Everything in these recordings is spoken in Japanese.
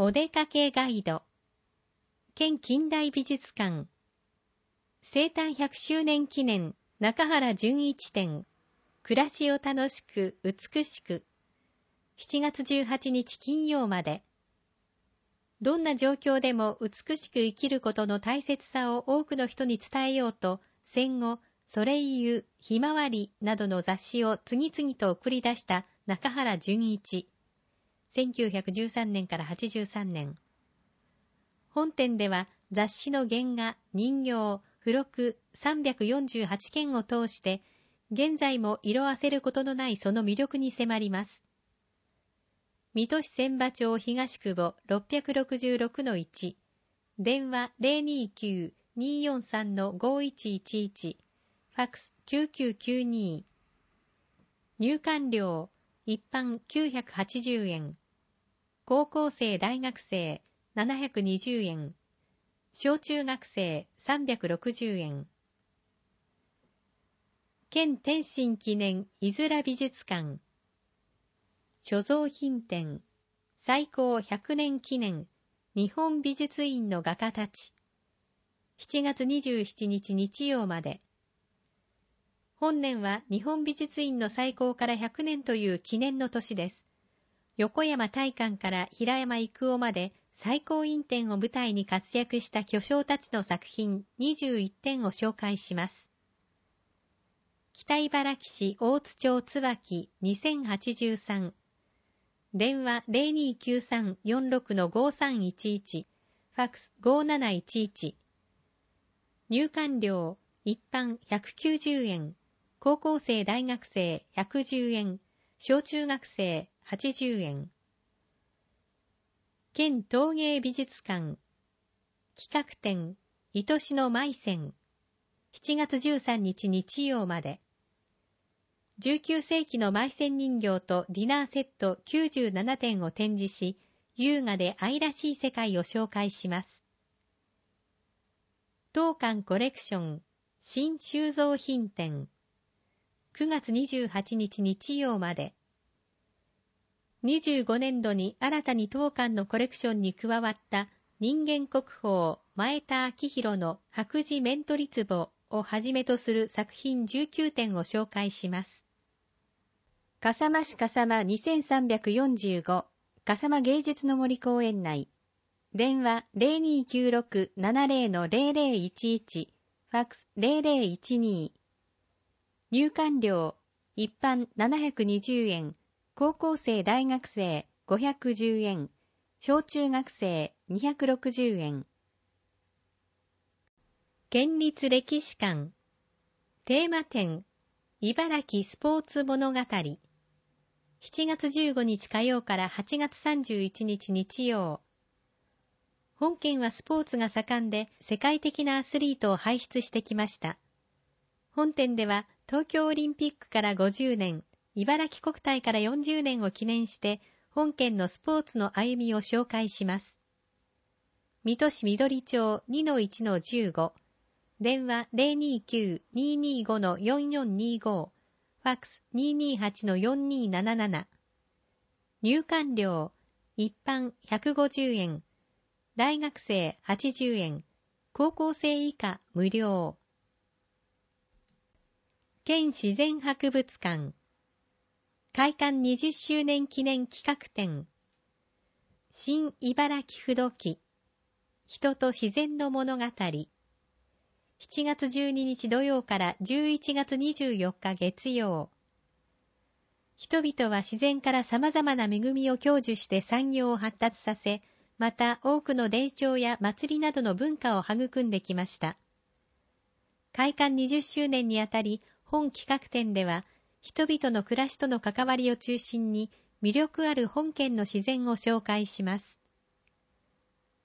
お出かけガイド県近代美術館生誕100周年記念中原淳一展暮らしを楽しく美しく7月18日金曜までどんな状況でも美しく生きることの大切さを多くの人に伝えようと戦後それゆうひまわりなどの雑誌を次々と送り出した中原淳一。1913年から83年。本店では雑誌の原画、人形、付録348件を通して、現在も色あせることのないその魅力に迫ります。水戸市千葉町東久保666-1電話029-243-5111ファックス9992入館料一般980円高校生大学生720円、小中学生360円。県天津記念いずら美術館所蔵品展最高100年記念日本美術院の画家たち7月27日日曜まで本年は日本美術院の再興から100年という記念の年です。横山大観から平山郁夫まで最高院展を舞台に活躍した巨匠たちの作品21点を紹介します。北茨城市大津町椿2083電話029346-5311ファクス5711入館料一般190円高校生大学生110円小中学生80円。県陶芸美術館企画展愛しの舞線7月13日日曜まで19世紀の舞線人形とディナーセット97点を展示し優雅で愛らしい世界を紹介します当館コレクション新収蔵品展9月28日日曜まで25年度に新たに当館のコレクションに加わった人間国宝前田明宏の白磁面取り壺をはじめとする作品19点を紹介します。笠間市笠間2345笠間芸術の森公園内電話0296-70-0011ファックス0012入館料一般720円高校生大学生510円、小中学生260円。県立歴史館テーマ展茨城スポーツ物語7月15日火曜から8月31日日曜本県はスポーツが盛んで世界的なアスリートを輩出してきました本店では東京オリンピックから50年茨城国体から40年を記念して、本県のスポーツの歩みを紹介します。水戸市緑町2-1-15、電話029-225-4425、ファクス228-4277、入館料、一般150円、大学生80円、高校生以下無料。県自然博物館開館20周年記念企画展新茨城不動記人と自然の物語7月12日土曜から11月24日月曜人々は自然から様々な恵みを享受して産業を発達させ、また多くの伝承や祭りなどの文化を育んできました。開館20周年にあたり、本企画展では、人々の暮らしとの関わりを中心に魅力ある本県の自然を紹介します。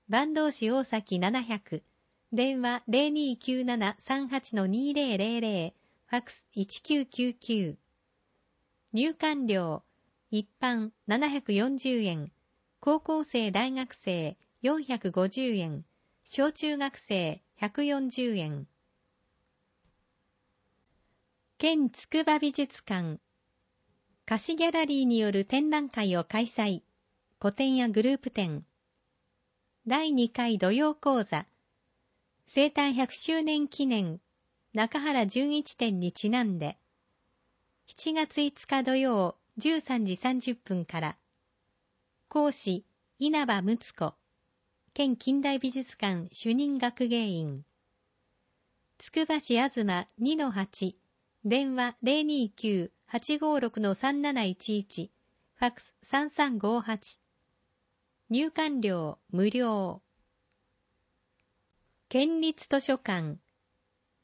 坂東市大崎700電話0297-38-2000ファクス1999入館料一般740円高校生大学生450円小中学生140円県筑波美術館歌詞ギャラリーによる展覧会を開催古典やグループ展第2回土曜講座生誕100周年記念中原淳一展にちなんで7月5日土曜13時30分から講師稲葉睦子県近代美術館主任学芸員波市あ市東2-8電話029-856-3711、ファックス3358。入館料無料。県立図書館、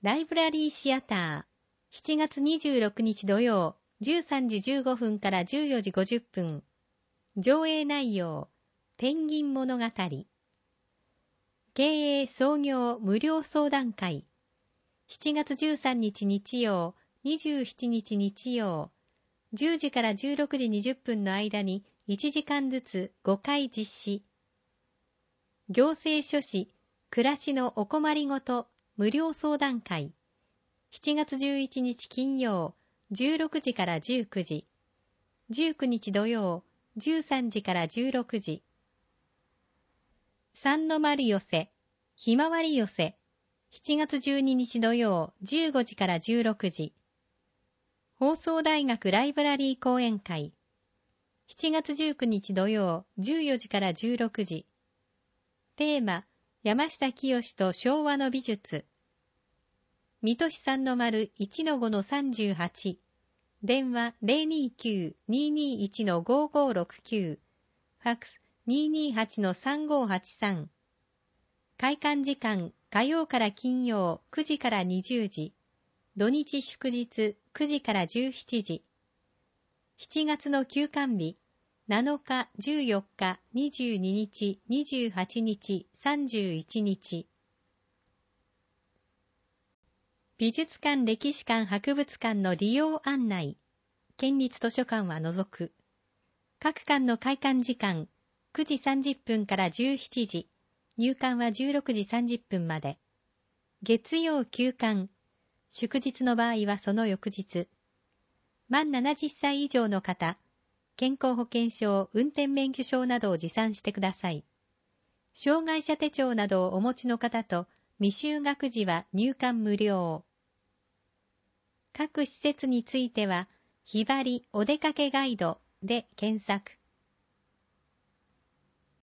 ライブラリーシアター、7月26日土曜、13時15分から14時50分。上映内容、ペンギン物語。経営創業無料相談会。7月13日日曜27日日曜、10時から16時20分の間に1時間ずつ5回実施。行政書士、暮らしのお困りごと無料相談会。7月11日金曜、16時から19時。19日土曜、13時から16時。三の丸寄せ、ひまわり寄せ。7月12日土曜、15時から16時。放送大学ライブラリー講演会7月19日土曜14時から16時テーマ山下清と昭和の美術水戸市んの丸1の5の38電話029-221の5569ファックス228の3583開館時間火曜から金曜9時から20時土日祝日9時から17時、7月の休館日、7日、14日、22日、28日、31日。美術館、歴史館、博物館の利用案内。県立図書館は除く。各館の開館時間、9時30分から17時。入館は16時30分まで。月曜休館、祝日の場合はその翌日。満70歳以上の方、健康保険証、運転免許証などを持参してください。障害者手帳などをお持ちの方と、未就学児は入館無料。各施設については、ひばりお出かけガイドで検索。